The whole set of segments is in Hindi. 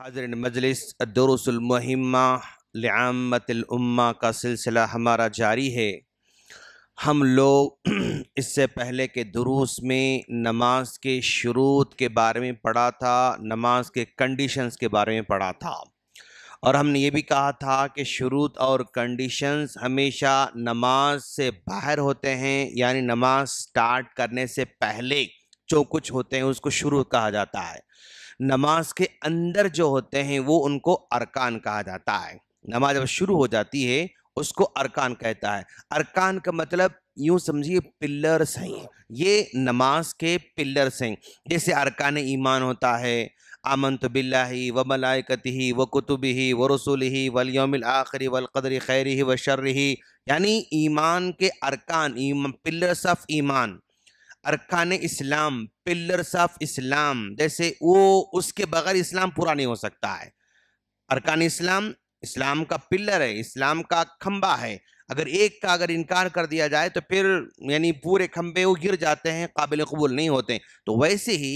हाजरन मजलिस दरसलमहिमा का सिलसिला हमारा जारी है हम लोग इससे पहले के दुरुस में नमाज के शुरू के बारे में पढ़ा था नमाज के कंडीशंस के बारे में पढ़ा था और हमने ये भी कहा था कि शुरू और कंडीशंस हमेशा नमाज से बाहर होते हैं यानी नमाज स्टार्ट करने से पहले जो कुछ होते हैं उसको शुरू कहा जाता है नमाज के अंदर जो होते हैं वो उनको अरकान कहा जाता है नमाज जब शुरू हो जाती है उसको अरकान कहता है अरकान का मतलब यूँ समझिए पिलर्स हैं ये नमाज के पिलर्स हैं जैसे अरकान ईमान होता है आमन तो बिल्ला ही व मलाइकती ही व कुतुब ही व रसूल ही वलयोमिल आखिरी वलकदर खैर ही व शर्र ही यानी ईमान के अरकान ईमान पिलर्स ऑफ ईमान अरकान इस्लाम पिलर्स ऑफ इस्लाम जैसे वो उसके बगैर इस्लाम पूरा नहीं हो सकता है अरकान इस्लाम इस्लाम का पिलर है इस्लाम का खम्बा है अगर एक का अगर इनकार कर दिया जाए तो फिर यानी पूरे खम्बे वो गिर जाते हैं काबिल कबूल नहीं होते तो वैसे ही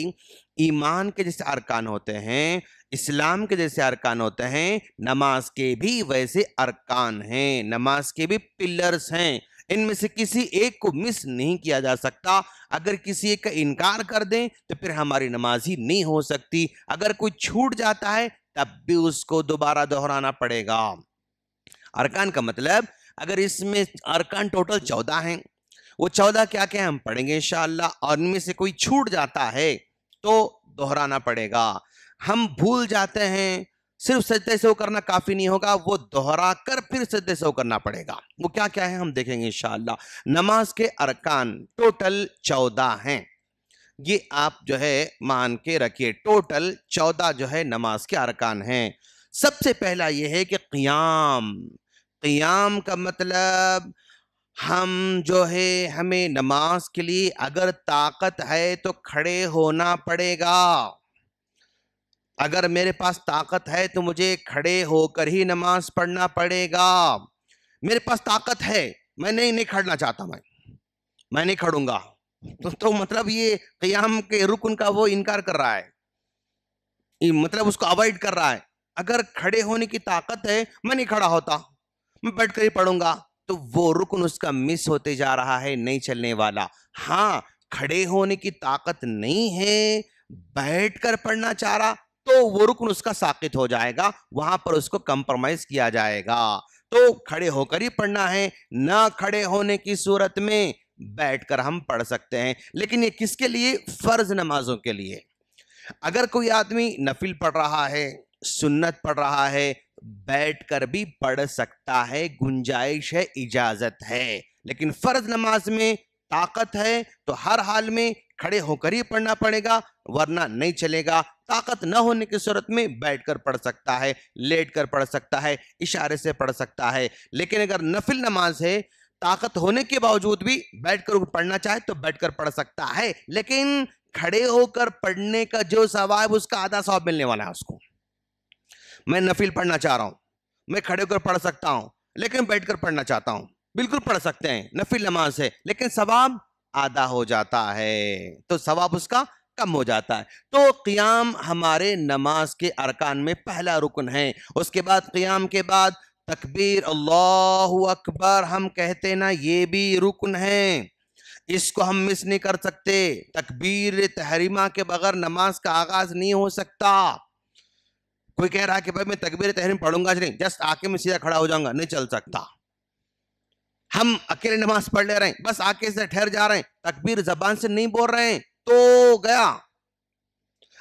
ईमान के जैसे अरकान होते हैं इस्लाम के जैसे अरकान होते हैं नमाज के भी वैसे अरकान हैं नमाज के भी पिलर्स हैं इनमें से किसी एक को मिस नहीं किया जा सकता अगर किसी एक का इनकार कर दें तो फिर हमारी नमाज ही नहीं हो सकती अगर कोई छूट जाता है तब भी उसको दोबारा दोहराना पड़ेगा अरकान का मतलब अगर इसमें अरकान टोटल चौदह हैं वो चौदह क्या क्या हम पढ़ेंगे इनशाला और इनमें से कोई छूट जाता है तो दोहराना पड़ेगा हम भूल जाते हैं सिर्फ सजदे से वो करना काफ़ी नहीं होगा वो दोहरा कर फिर सजदे से वो करना पड़ेगा वो क्या क्या है हम देखेंगे इन नमाज के अरकान टोटल चौदह हैं ये आप जो है मान के रखिए टोटल चौदह जो है नमाज के अरकान हैं सबसे पहला ये है कि क़ियाम क़ियाम का मतलब हम जो है हमें नमाज के लिए अगर ताकत है तो खड़े होना पड़ेगा अगर मेरे पास ताकत है तो मुझे खड़े होकर ही नमाज पढ़ना पड़ेगा मेरे पास ताकत है मैं नहीं नहीं खड़ना चाहता मैं मैं नहीं खड़ूंगा तो, तो मतलब ये क्याम के रुकन का वो इनकार कर रहा है मतलब उसको अवॉइड कर रहा है अगर खड़े होने की ताकत है मैं नहीं खड़ा होता मैं बैठ कर ही पढ़ूंगा तो वो रुकन उसका मिस होते जा रहा है नहीं चलने वाला हाँ खड़े होने की ताकत नहीं है बैठ कर पढ़ना चाह रहा तो वो रुकन उसका साकित हो जाएगा वहां पर उसको कंप्रोमाइज किया जाएगा तो खड़े होकर ही पढ़ना है ना खड़े होने की सूरत में बैठकर हम पढ़ सकते हैं लेकिन ये किसके लिए फर्ज नमाजों के लिए अगर कोई आदमी नफिल पढ़ रहा है सुन्नत पढ़ रहा है बैठकर भी पढ़ सकता है गुंजाइश है इजाजत है लेकिन फर्ज नमाज में ताकत है तो हर हाल में खड़े होकर ही पढ़ना पड़ेगा वरना नहीं चलेगा ताकत न होने की सूरत में बैठकर पढ़ सकता है लेट कर पढ़ सकता है इशारे से पढ़ सकता है लेकिन अगर नफिल नमाज है ताकत होने के बावजूद भी बैठकर पढ़ना चाहे तो बैठकर पढ़ सकता है लेकिन खड़े होकर पढ़ने का जो सवाब उसका आधा सवाब मिलने वाला है उसको मैं नफिल पढ़ना चाह रहा हूं मैं खड़े होकर पढ़ सकता हूं लेकिन बैठकर पढ़ना चाहता हूं बिल्कुल पढ़ सकते हैं नफिल नमाज है लेकिन सवाब आधा हो जाता है तो सवाब उसका कम हो जाता है तो क्याम हमारे नमाज के अरकान में पहला रुकन है उसके बाद क्याम के बाद तकबीर अल्लाह अकबर हम कहते ना ये भी रुकन है इसको हम मिस नहीं कर सकते तकबीर तहरीमा के बगैर नमाज का आगाज़ नहीं हो सकता कोई कह रहा है कि भाई मैं तकबीर तहरीम पढ़ूंगा नहीं जस्ट आके मैं सीधा खड़ा हो जाऊंगा नहीं चल सकता हम अकेले नमाज पढ़ ले रहे हैं बस आके से ठहर जा रहे हैं तकबीर जबान से नहीं बोल रहे हैं तो गया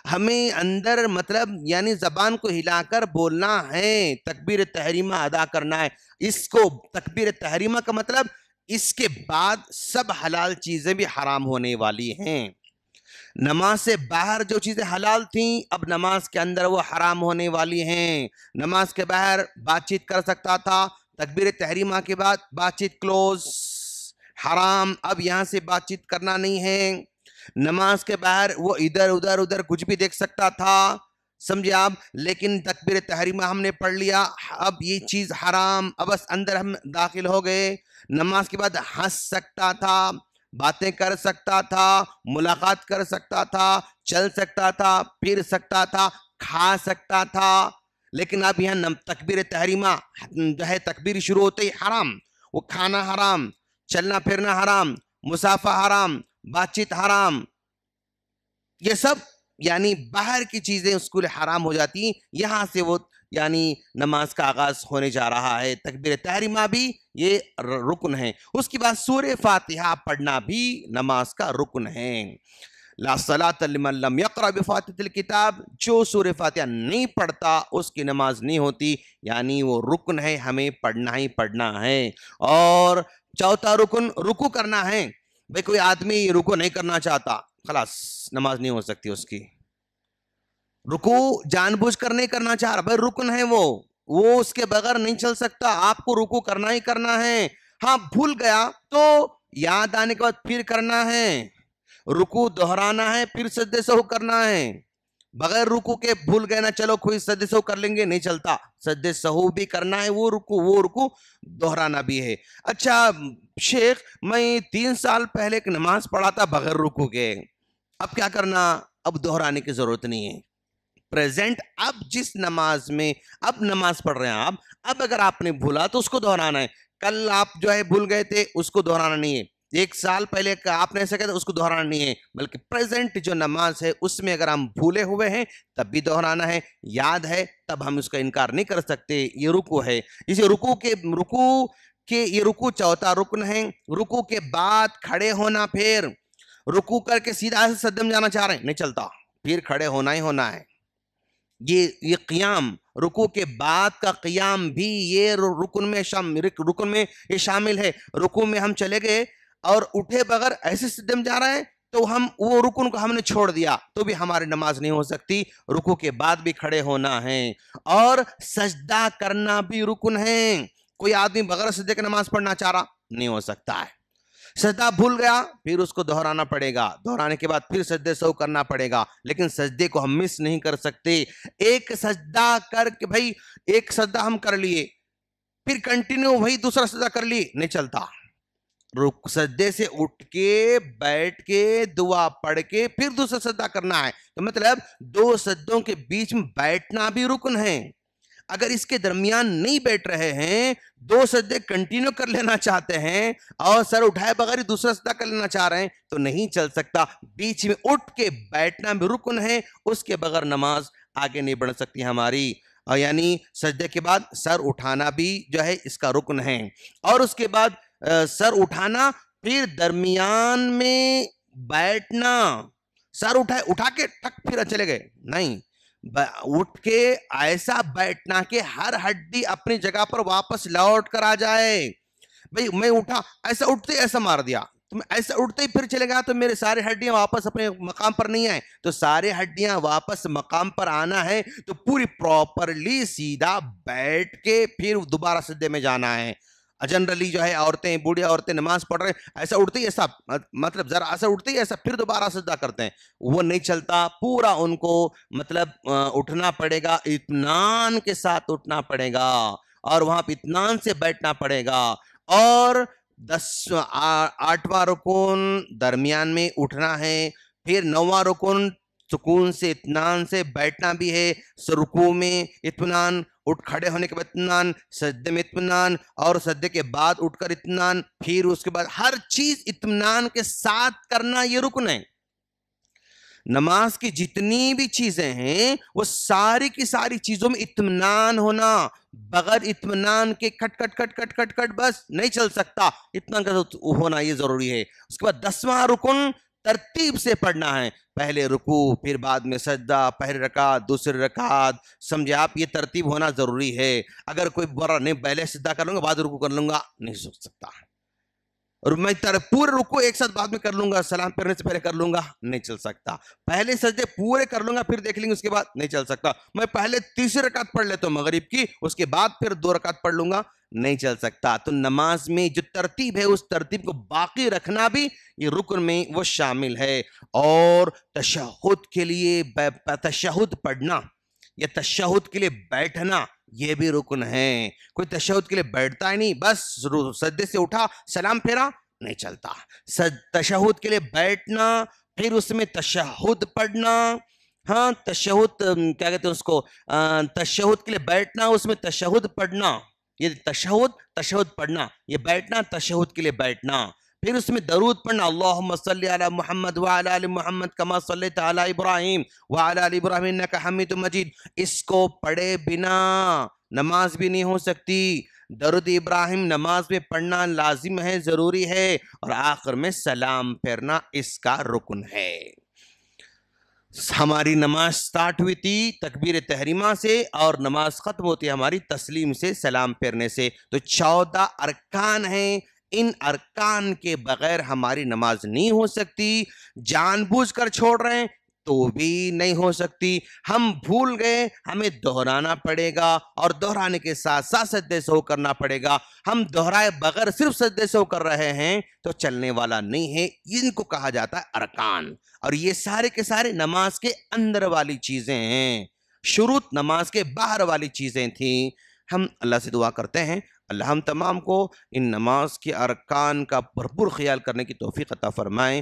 हमें अंदर मतलब यानी जबान को हिलाकर बोलना है तकबीर तहरीमा अदा करना है इसको तकबीर तहरीमा का मतलब इसके बाद सब हलाल चीज़ें भी हराम होने वाली हैं नमाज से बाहर जो चीज़ें हलाल थीं अब नमाज के अंदर वो हराम होने वाली हैं नमाज के बाहर बातचीत कर सकता था तकबीर तहरीमा के बाद बातचीत क्लोज हराम अब यहाँ से बातचीत करना नहीं है नमाज के बाहर वो इधर उधर उधर कुछ भी देख सकता था समझे आप लेकिन तकबीर तहरीमा हमने पढ़ लिया अब ये चीज़ हराम अब बस अंदर हम दाखिल हो गए नमाज के बाद हंस सकता था बातें कर सकता था मुलाकात कर सकता था चल सकता था फिर सकता था खा सकता था लेकिन अब यहाँ तकबीर तहरीमा जो है तकबीर शुरू होते ही हराम वो खाना हराम चलना फिरना हराम मुसाफा हराम बातचीत हराम ये सब यानी बाहर की चीज़ें उसको हराम हो जाती यहाँ से वो यानी नमाज का आगाज़ होने जा रहा है तकबीर तहरीमा भी ये रुकन है उसके बाद सूर्य फातिहा पढ़ना भी नमाज का रुकन है लासलातम यकर किताब जो सूर फातिहा नहीं पढ़ता उसकी नमाज नहीं होती यानी वो रुकन है हमें पढ़ना ही पढ़ना है और चौथा रुकन रुकू करना है भाई कोई आदमी रुकू नहीं करना चाहता खलास नमाज नहीं हो सकती उसकी रुकू जानबूझ कर नहीं करना चाह रहा भाई रुकन है वो वो उसके बगैर नहीं चल सकता आपको रुकू करना ही करना है हाँ भूल गया तो याद आने के बाद फिर करना है रुकू दोहराना है फिर सजदे सहू करना है बगैर रुकू के भूल गए ना चलो खुद सजदे सहु कर लेंगे नहीं चलता सजदे सहू भी करना है वो रुकू वो रुकू दोहराना भी है अच्छा शेख मैं तीन साल पहले एक नमाज पढ़ा था बगैर रुकू के अब क्या करना अब दोहराने की ज़रूरत नहीं है प्रेजेंट अब जिस नमाज में अब नमाज पढ़ रहे हैं आप अब अगर आपने भूला तो उसको दोहराना है कल आप जो है भूल गए थे उसको दोहराना नहीं है एक साल पहले का आपने ऐसा कहा था उसको दोहराना नहीं है बल्कि प्रेजेंट जो नमाज है उसमें अगर हम भूले हुए हैं तब भी दोहराना है याद है तब हम उसका इनकार नहीं कर सकते ये रुकू है इसे रुकू के रुकू के ये रुकू चौथा रुकन है रुकू के बाद खड़े होना फिर रुकू करके सीधा से सदम जाना चाह रहे हैं नहीं चलता फिर खड़े होना ही होना है ये ये क्याम रुकू के बाद का क्याम भी ये रुकन में शाम रुकन में ये शामिल है रुकू में हम चले गए और उठे बगैर ऐसे सिद्धम जा रहे हैं तो हम वो रुकन को हमने छोड़ दिया तो भी हमारी नमाज नहीं हो सकती रुकू के बाद भी खड़े होना है और सजदा करना भी रुकन है कोई आदमी बगैर सजदे की नमाज पढ़ना चाह रहा नहीं हो सकता है सजदा भूल गया फिर उसको दोहराना पड़ेगा दोहराने के बाद फिर सजदे सौ करना पड़ेगा लेकिन सजदे को हम मिस नहीं कर सकते एक सजदा करके भाई एक सजदा हम कर लिए फिर कंटिन्यू वही दूसरा सजदा कर लिए नहीं चलता रुक सज्जे से उठ के बैठ के दुआ पढ़ के फिर दूसरा सज्जा करना है तो मतलब दो सज्जों के बीच में बैठना भी रुकन है अगर इसके दरमियान नहीं बैठ रहे हैं दो सज्जे कंटिन्यू कर लेना चाहते हैं और सर उठाए बगैर ही दूसरा सज्जा कर लेना चाह रहे हैं तो नहीं चल सकता बीच में उठ के बैठना भी रुकन है उसके बगैर नमाज आगे नहीं बढ़ सकती हमारी और यानी सज्जे के बाद सर उठाना भी जो है इसका रुकन है और उसके बाद सर उठाना फिर दरमियान में बैठना सर उठाए उठा के टक फिर चले गए नहीं उठ के ऐसा बैठना कि हर हड्डी अपनी जगह पर वापस लौट कर आ जाए भाई मैं उठा ऐसा उठते ऐसा मार दिया तो मैं ऐसा उठते ही फिर चले गया तो मेरे सारे हड्डियां वापस अपने मकाम पर नहीं आए तो सारे हड्डियां वापस मकाम पर आना है तो पूरी प्रॉपरली सीधा बैठ के फिर दोबारा सदे में जाना है जनरली जो है औरतें बूढ़ी औरतें नमाज पढ़ रहे हैं ऐसा उठते ही मतलब ऐसा मतलब ज़रा ऐसा उठते ही ऐसा फिर दोबारा सजदा करते हैं वो नहीं चलता पूरा उनको मतलब उठना पड़ेगा इतमान के साथ उठना पड़ेगा और वहां पर इतमान से बैठना पड़ेगा और दस आठवा रुकन दरमियान में उठना है फिर नौवा रुकन सुकून से इतनान से बैठना भी है सरुकू में इतमान उठ खड़े होने के बाद इतना सजदे में इतमान और सजदे के बाद उठकर इतमान फिर उसके बाद हर चीज इतमान के साथ करना ये रुकन है नमाज की जितनी भी चीजें हैं वो सारी की सारी चीजों में इतमान होना बगैर इतमान के खट खट खट खट खट खट बस नहीं चल सकता इतना होना ये जरूरी है उसके बाद दसवां रुकन तरतीब से पढ़ना है पहले रुकू फिर बाद में सजदा पहले रकात दूसरे रकात समझे आप ये तरतीब होना ज़रूरी है अगर कोई बड़ा नहीं पहले सजदा कर लूँगा बाद रुकू कर लूँगा नहीं सोच सकता और मैं तर पूरे रुको एक साथ बाद में कर लूँगा सलाम करने से पहले कर लूँगा नहीं चल सकता पहले सजदे पूरे कर लूँगा फिर देख लेंगे उसके बाद नहीं चल सकता मैं पहले तीसरी रकात पढ़ लेता हूँ मगरिब की उसके बाद फिर दो रकात पढ़ लूँगा नहीं चल सकता तो नमाज में जो तरतीब है उस तरतीब को बाकी रखना भी ये रुकन में वो शामिल है और तशहद के लिए तशहद पढ़ना या तशहद के लिए बैठना ये भी रुकन है कोई तशहद के लिए बैठता ही नहीं बस सदे से उठा सलाम फेरा नहीं चलता तशहद के लिए बैठना फिर उसमें तशहद पढ़ना हाँ तशहद क्या कहते हैं उसको तशहद के लिए बैठना उसमें तशहद पढ़ना ये तशहद तशहद पढ़ना ये बैठना तशहद के लिए बैठना फिर उसमें दरूद पढ़ना अल्लाह मोहम्मद वाल मोहम्मद कमा सल इब्राहिम वाल इब्राहिम हमीद मजीद इसको पढ़े बिना नमाज भी नहीं हो सकती दरुद इब्राहिम नमाज में पढ़ना लाजिम है ज़रूरी है और आखिर में सलाम फेरना इसका रुकन है हमारी नमाज स्टार्ट हुई थी तकबीर तहरीमा से और नमाज ख़त्म होती हमारी तस्लीम से सलाम फेरने से तो चौदह अरकान हैं इन अरकान के बगैर हमारी नमाज नहीं हो सकती जानबूझकर छोड़ रहे हैं तो भी नहीं हो सकती हम भूल गए हमें दोहराना पड़ेगा और दोहराने के साथ साथ सजदे से करना पड़ेगा हम दोहराए बगैर सिर्फ सजदे से कर रहे हैं तो चलने वाला नहीं है इनको कहा जाता है अरकान और ये सारे के सारे नमाज के अंदर वाली चीज़ें हैं शुरू नमाज के बाहर वाली चीज़ें थी हम अल्लाह से दुआ करते हैं अल्लाह हम तमाम को इन नमाज के अरकान का भरपूर ख्याल करने की तोफ़ी अता फ़रमाएँ